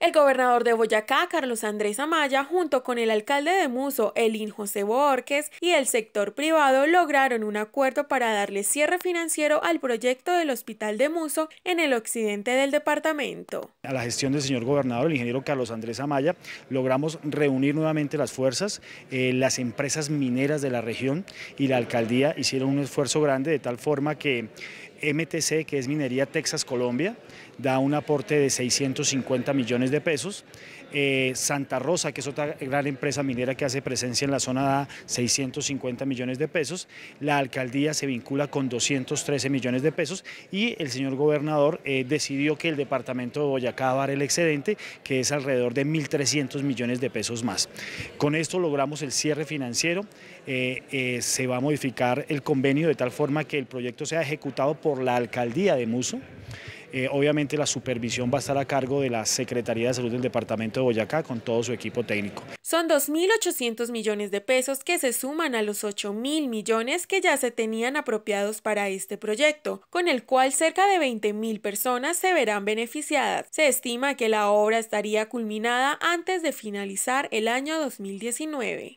El gobernador de Boyacá, Carlos Andrés Amaya, junto con el alcalde de Muso, Elín José Borges, y el sector privado lograron un acuerdo para darle cierre financiero al proyecto del Hospital de Muso en el occidente del departamento. A la gestión del señor gobernador, el ingeniero Carlos Andrés Amaya, logramos reunir nuevamente las fuerzas, eh, las empresas mineras de la región y la alcaldía hicieron un esfuerzo grande de tal forma que MTC, que es Minería Texas Colombia, da un aporte de 650 millones de pesos. Eh, Santa Rosa, que es otra gran empresa minera que hace presencia en la zona, da 650 millones de pesos. La alcaldía se vincula con 213 millones de pesos y el señor gobernador eh, decidió que el departamento de Boyacá va el excedente, que es alrededor de 1.300 millones de pesos más. Con esto logramos el cierre financiero, eh, se va a modificar el convenio de tal forma que el proyecto sea ejecutado por por la alcaldía de Muso. Eh, obviamente la supervisión va a estar a cargo de la Secretaría de Salud del Departamento de Boyacá con todo su equipo técnico. Son 2.800 millones de pesos que se suman a los 8.000 millones que ya se tenían apropiados para este proyecto, con el cual cerca de 20.000 personas se verán beneficiadas. Se estima que la obra estaría culminada antes de finalizar el año 2019.